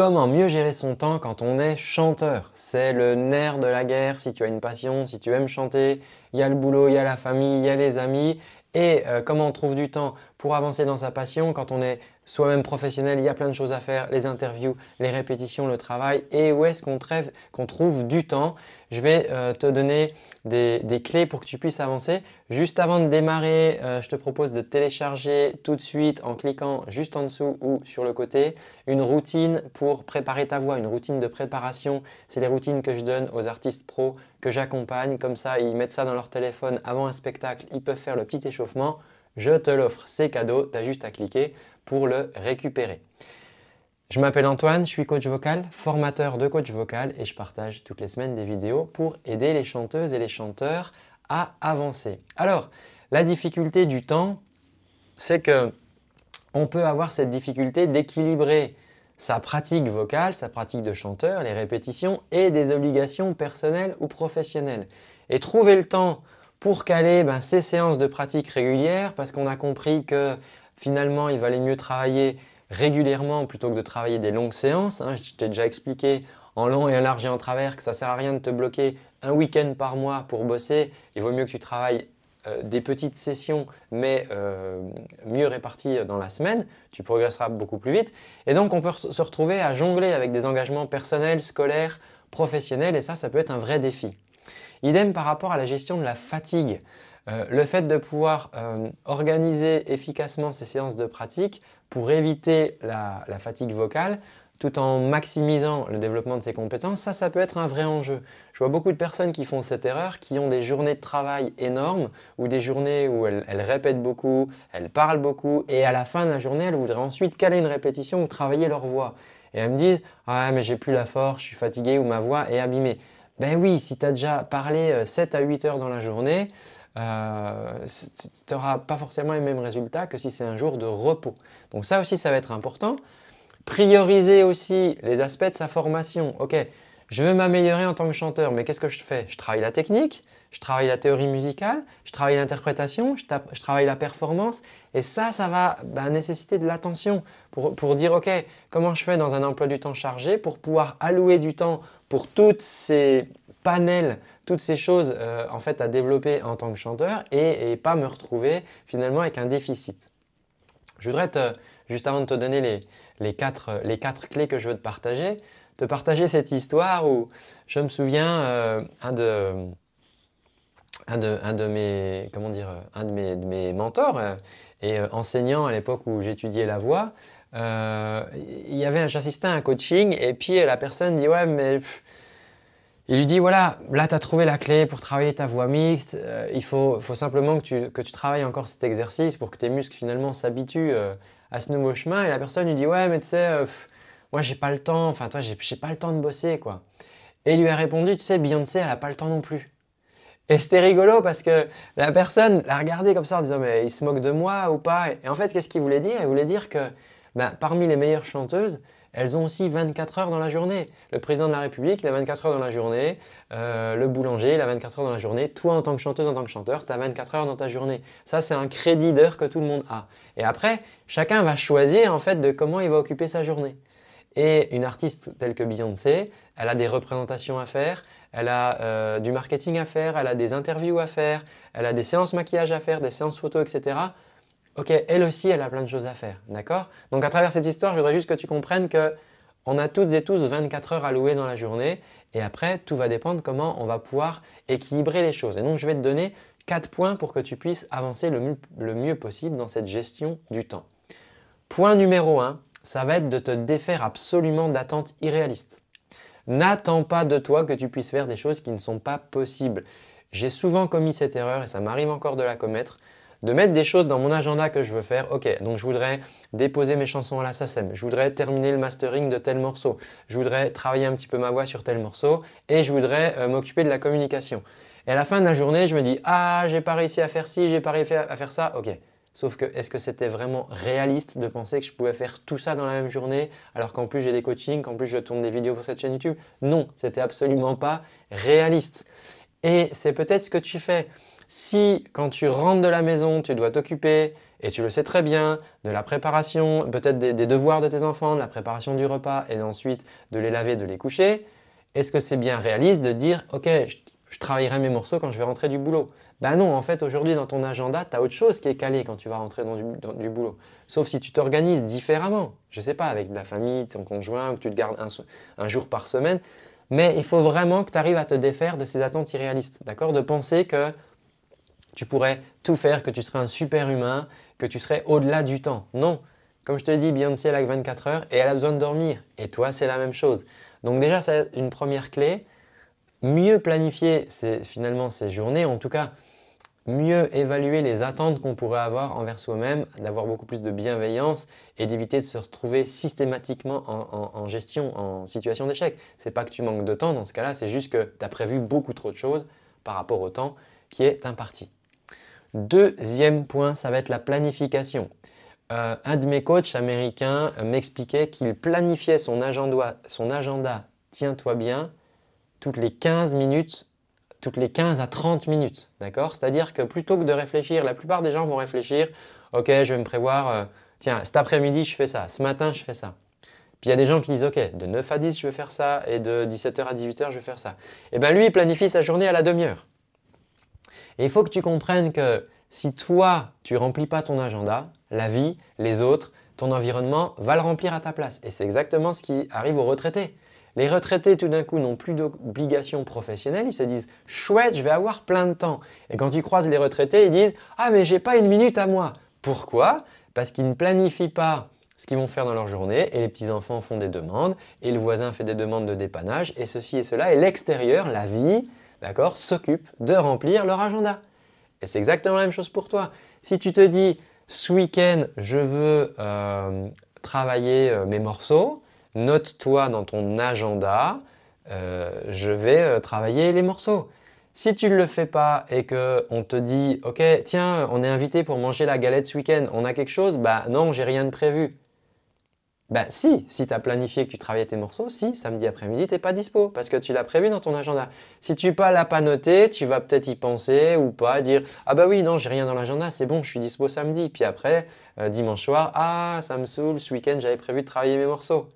Comment mieux gérer son temps quand on est chanteur C'est le nerf de la guerre si tu as une passion, si tu aimes chanter, il y a le boulot, il y a la famille, il y a les amis. Et euh, comment on trouve du temps pour avancer dans sa passion. Quand on est soi-même professionnel, il y a plein de choses à faire, les interviews, les répétitions, le travail, et où est-ce qu'on trouve du temps. Je vais euh, te donner des, clés pour que tu puisses avancer. Juste avant de démarrer, euh, je te propose de télécharger tout de suite en cliquant juste en dessous ou sur le côté une routine pour préparer ta voix, une routine de préparation. C'est les routines que je donne aux artistes pros que j'accompagne. Comme ça, ils mettent ça dans leur téléphone avant un spectacle, ils peuvent faire le petit échauffement. Je te l'offre, ces cadeaux, tu as juste à cliquer pour le récupérer. Je m'appelle Antoine, je suis coach vocal, formateur de coach vocal et je partage toutes les semaines des vidéos pour aider les chanteuses et les chanteurs à avancer. Alors, la difficulté du temps, c'est que on peut avoir cette difficulté d'équilibrer sa pratique vocale, sa pratique de chanteur, les répétitions et des obligations personnelles ou professionnelles. Et trouver le temps pour caler ben, ces séances de pratique régulières parce qu'on a compris que finalement il valait mieux travailler régulièrement plutôt que de travailler des longues séances. Hein. Je t'ai déjà expliqué en long et en large et en travers que ça ne sert à rien de te bloquer un week-end par mois pour bosser. Il vaut mieux que tu travailles euh, des petites sessions mais euh, mieux réparties euh, dans la semaine. Tu progresseras beaucoup plus vite. Et donc on peut se retrouver à jongler avec des engagements personnels, scolaires, professionnels et ça, ça peut être un vrai défi. Idem par rapport à la gestion de la fatigue. Euh, le fait de pouvoir euh, organiser efficacement ces séances de pratique pour éviter la, fatigue vocale, tout en maximisant le développement de ses compétences, ça, ça peut être un vrai enjeu. Je vois beaucoup de personnes qui font cette erreur, qui ont des journées de travail énormes ou des journées où elles, elles, répètent beaucoup, elles parlent beaucoup et à la fin de la journée, elles voudraient ensuite caler une répétition ou travailler leur voix. Et elles me disent « Ah, mais j'ai plus la force, je suis fatigué ou ma voix est abîmée ». Ben oui, si tu as déjà parlé 7 euh, à 8 heures dans la journée, euh, tu n'auras pas forcément les mêmes résultats que si c'est un jour de repos. Donc ça aussi, ça va être important. Prioriser aussi les aspects de sa formation. Ok, je veux m'améliorer en tant que chanteur, mais qu'est-ce que je fais Je travaille la technique, je travaille la théorie musicale, je travaille l'interprétation, je, travaille la performance. Et ça, ça va bah, nécessiter de l'attention pour, pour, dire, OK, comment je fais dans un emploi du temps chargé pour pouvoir allouer du temps pour toutes ces panels, toutes ces choses euh, en fait à développer en tant que chanteur et, pas me retrouver finalement avec un déficit. Je voudrais te, juste avant de te donner les, quatre, clés que je veux te partager, te partager cette histoire où je me souviens euh, un de mes, un de mes, mentors euh, et enseignants à l'époque où j'étudiais la voix, euh, il y avait j'assistais à un coaching et puis euh, la personne dit ouais mais il lui dit voilà là tu as trouvé la clé pour travailler ta voix mixte euh, il faut, faut simplement que tu, que tu, travailles encore cet exercice pour que tes muscles finalement s'habituent à ce nouveau chemin et la personne lui dit ouais mais tu sais moi j'ai pas le temps enfin toi j'ai pas le temps de bosser quoi et il lui a répondu tu sais Beyoncé elle a pas le temps non plus et c'était rigolo parce que la personne l'a regardé comme ça en disant mais il se moque de moi ou pas et en fait qu'est-ce qu'il voulait dire il voulait dire que bah, parmi les meilleures chanteuses, elles ont aussi 24 heures dans la journée. Le président de la République, il a 24 heures dans la journée. Euh, le boulanger, il a 24 heures dans la journée. Toi, en tant que chanteuse, en tant que chanteur, tu as 24 heures dans ta journée. Ça, c'est un crédit d'heure que tout le monde a. Et après, chacun va choisir en fait de comment il va occuper sa journée. Et une artiste telle que Beyoncé, elle a des représentations à faire, elle a euh, du marketing à faire, elle a des interviews à faire, elle a des séances maquillage à faire, des séances photos, etc ok, elle aussi, elle a plein de choses à faire, d'accord Donc à travers cette histoire, je voudrais juste que tu comprennes que on a toutes et tous 24 heures à louer dans la journée et après, tout va dépendre comment on va pouvoir équilibrer les choses. Et donc, je vais te donner 4 points pour que tu puisses avancer le, le mieux possible dans cette gestion du temps. Point numéro 1, ça va être de te défaire absolument d'attentes irréalistes. N'attends pas de toi que tu puisses faire des choses qui ne sont pas possibles. J'ai souvent commis cette erreur et ça m'arrive encore de la commettre de mettre des choses dans mon agenda que je veux faire. Ok, donc je voudrais déposer mes chansons à la SACEM, je voudrais terminer le mastering de tel morceau, je voudrais travailler un petit peu ma voix sur tel morceau et je voudrais euh, m'occuper de la communication. Et à la fin de la journée, je me dis Ah, j'ai pas réussi à faire ci, j'ai pas réussi à faire ça. Ok. Sauf que est-ce que c'était vraiment réaliste de penser que je pouvais faire tout ça dans la même journée alors qu'en plus j'ai des coachings, qu'en plus je tourne des vidéos pour cette chaîne YouTube Non, c'était absolument pas réaliste. Et c'est peut-être ce que tu fais. Si quand tu rentres de la maison, tu dois t'occuper, et tu le sais très bien, de la préparation, peut-être des, devoirs de tes enfants, de la préparation du repas, et ensuite de les laver, de les coucher, est-ce que c'est bien réaliste de dire « Ok, je, travaillerai mes morceaux quand je vais rentrer du boulot ». Ben non, en fait, aujourd'hui, dans ton agenda, tu as autre chose qui est calée quand tu vas rentrer dans du, boulot. Sauf si tu t'organises différemment, je ne sais pas, avec de la famille, ton conjoint, ou que tu te gardes un, un jour par semaine. Mais il faut vraiment que tu arrives à te défaire de ces attentes irréalistes, d'accord De penser que tu pourrais tout faire, que tu serais un super humain, que tu serais au-delà du temps. Non, comme je te l'ai dit, Beyoncé, elle a 24 heures et elle a besoin de dormir. Et toi, c'est la même chose. Donc déjà, c'est une première clé. Mieux planifier finalement ces journées, en tout cas, mieux évaluer les attentes qu'on pourrait avoir envers soi-même, d'avoir beaucoup plus de bienveillance et d'éviter de se retrouver systématiquement en, gestion, en situation d'échec. C'est pas que tu manques de temps dans ce cas-là, c'est juste que tu as prévu beaucoup trop de choses par rapport au temps qui est imparti. Deuxième point, ça va être la planification. Euh, un de mes coachs américains m'expliquait qu'il planifiait son agenda, tiens-toi bien, toutes les 15 minutes, toutes les 15 à 30 minutes, d'accord C'est-à-dire que plutôt que de réfléchir, la plupart des gens vont réfléchir, ok, je vais me prévoir, euh, tiens, cet après-midi, je fais ça, ce matin, je fais ça. Puis il y a des gens qui disent, ok, de 9 à 10, je vais faire ça, et de 17h à 18h, je vais faire ça. Et eh bien lui, il planifie sa journée à la demi-heure. Et il faut que tu comprennes que si toi, tu remplis pas ton agenda, la vie, les autres, ton environnement va le remplir à ta place. Et c'est exactement ce qui arrive aux retraités. Les retraités, tout d'un coup, n'ont plus d'obligation professionnelle. Ils se disent Chouette, je vais avoir plein de temps. Et quand tu croises les retraités, ils disent Ah, mais j'ai pas une minute à moi. Pourquoi Parce qu'ils ne planifient pas ce qu'ils vont faire dans leur journée, et les petits-enfants font des demandes, et le voisin fait des demandes de dépannage, et ceci et cela, et l'extérieur, la vie, d'accord, s'occupent de remplir leur agenda. Et c'est exactement la même chose pour toi. Si tu te dis, ce week-end, je veux euh, travailler euh, mes morceaux, note-toi dans ton agenda, euh, je vais travailler les morceaux. Si tu ne le fais pas et qu'on te dit, ok, tiens, on est invité pour manger la galette ce week-end, on a quelque chose Bah non, j'ai rien de prévu. Ben si, si tu as planifié que tu travaillais tes morceaux, si, samedi après-midi, t'es pas dispo parce que tu l'as prévu dans ton agenda. Si tu ne l'as pas noté, tu vas peut-être y penser ou pas dire "Ah bah ben oui, non, j'ai rien dans l'agenda, c'est bon, je suis dispo samedi." Puis après, euh, dimanche soir, "Ah, ça me saoule, ce week-end, j'avais prévu de travailler mes morceaux."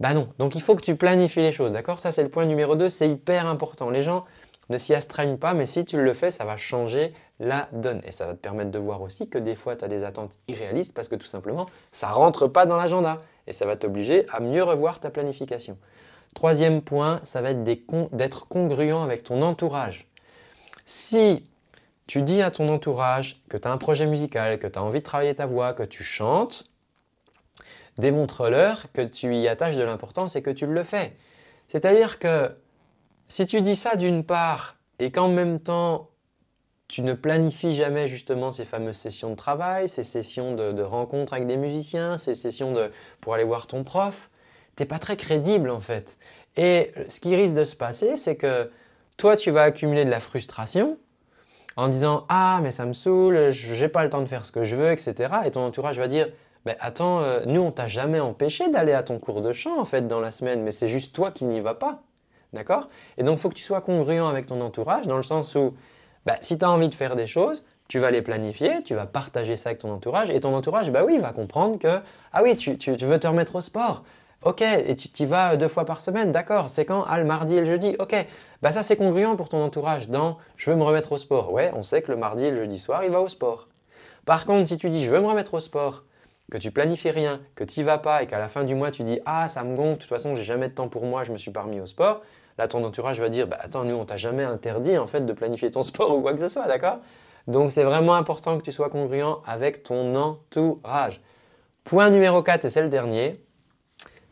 ben non. Donc il faut que tu planifies les choses, d'accord Ça c'est le point numéro 2, c'est hyper important. Les gens ne s'y astreignent pas, mais si tu le fais, ça va changer la donne. Et ça va te permettre de voir aussi que des fois, tu as des attentes irréalistes parce que tout simplement, ça rentre pas dans l'agenda. Et ça va t'obliger à mieux revoir ta planification. Troisième point, ça va être d'être congruent avec ton entourage. Si tu dis à ton entourage que tu as un projet musical, que tu as envie de travailler ta voix, que tu chantes, démontre-leur que tu y attaches de l'importance et que tu le fais. C'est-à-dire que si tu dis ça d'une part et qu'en même temps tu ne planifies jamais justement ces fameuses sessions de travail, ces sessions de, rencontres avec des musiciens, ces sessions de, pour aller voir ton prof. Tu n'es pas très crédible en fait. Et ce qui risque de se passer, c'est que toi, tu vas accumuler de la frustration en disant Ah, mais ça me saoule, n'ai pas le temps de faire ce que je veux, etc. Et ton entourage va dire mais attends, euh, nous, on t'a jamais empêché d'aller à ton cours de chant, en fait, dans la semaine, mais c'est juste toi qui n'y vas pas. D'accord Et donc, il faut que tu sois congruent avec ton entourage, dans le sens où bah, si tu as envie de faire des choses, tu vas les planifier, tu vas partager ça avec ton entourage, et ton entourage, bah oui, va comprendre que, ah oui, tu, veux te remettre au sport, ok, et tu, y vas deux fois par semaine, d'accord, c'est quand Ah, le mardi et le jeudi, ok, bah ça c'est congruent pour ton entourage dans je veux me remettre au sport, ouais, on sait que le mardi et le jeudi soir, il va au sport. Par contre, si tu dis je veux me remettre au sport, que tu planifies rien, que tu n'y vas pas et qu'à la fin du mois tu dis ah ça me gonfle, de toute façon j'ai jamais de temps pour moi, je me suis pas remis au sport, Là, ton entourage va dire bah, Attends, nous, on t'a jamais interdit en fait de planifier ton sport ou quoi que ce soit, d'accord Donc, c'est vraiment important que tu sois congruent avec ton entourage. Point numéro 4, et c'est le dernier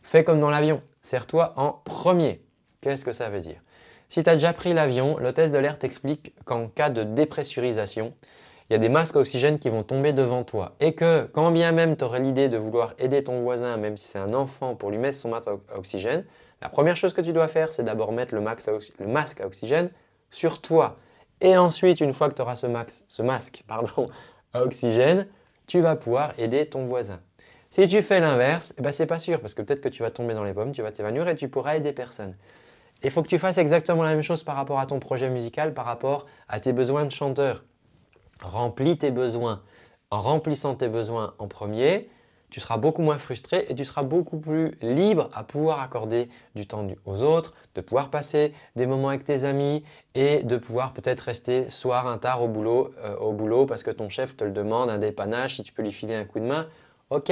fais comme dans l'avion. serre toi en premier. Qu'est-ce que ça veut dire Si tu as déjà pris l'avion, l'hôtesse de l'air t'explique qu'en cas de dépressurisation, il y a des masques oxygène qui vont tomber devant toi et que quand bien même tu aurais l'idée de vouloir aider ton voisin, même si c'est un enfant, pour lui mettre son masque oxygène, la première chose que tu dois faire, c'est d'abord mettre le, masque à oxygène sur toi. Et ensuite, une fois que tu auras ce, masque à oxygène, tu vas pouvoir aider ton voisin. Si tu fais l'inverse, eh ben, ce n'est pas sûr, parce que peut-être que tu vas tomber dans les pommes, tu vas t'évanouir et tu pourras aider personne. Il faut que tu fasses exactement la même chose par rapport à ton projet musical, par rapport à tes besoins de chanteur. Remplis tes besoins. En remplissant tes besoins en premier, tu seras beaucoup moins frustré et tu seras beaucoup plus libre à pouvoir accorder du temps aux autres, de pouvoir passer des moments avec tes amis et de pouvoir peut-être rester soir un tard au boulot, euh, au boulot parce que ton chef te le demande, un dépannage, si tu peux lui filer un coup de main. Ok,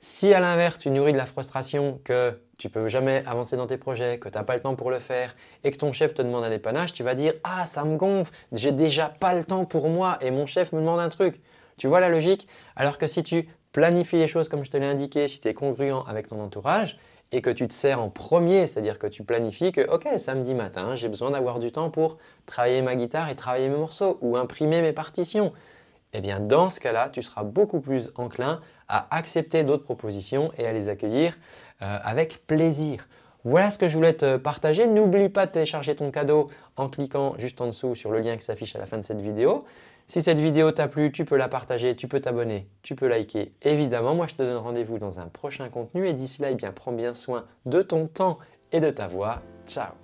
si à l'inverse, tu nourris de la frustration que tu peux jamais avancer dans tes projets, que tu n'as pas le temps pour le faire et que ton chef te demande un dépannage, tu vas dire « Ah, ça me gonfle, j'ai déjà pas le temps pour moi et mon chef me demande un truc ». Tu vois la logique Alors que si tu planifie les choses comme je te l'ai indiqué si tu es congruent avec ton entourage et que tu te sers en premier, c'est-à-dire que tu planifies que, ok, samedi matin, j'ai besoin d'avoir du temps pour travailler ma guitare et travailler mes morceaux ou imprimer mes partitions. Eh bien, dans ce cas-là, tu seras beaucoup plus enclin à accepter d'autres propositions et à les accueillir euh, avec plaisir. Voilà ce que je voulais te partager. N'oublie pas de télécharger ton cadeau en cliquant juste en dessous sur le lien qui s'affiche à la fin de cette vidéo. Si cette vidéo t'a plu, tu peux la partager, tu peux t'abonner, tu peux liker. Évidemment, moi je te donne rendez-vous dans un prochain contenu et d'ici là, eh bien, prends bien soin de ton temps et de ta voix. Ciao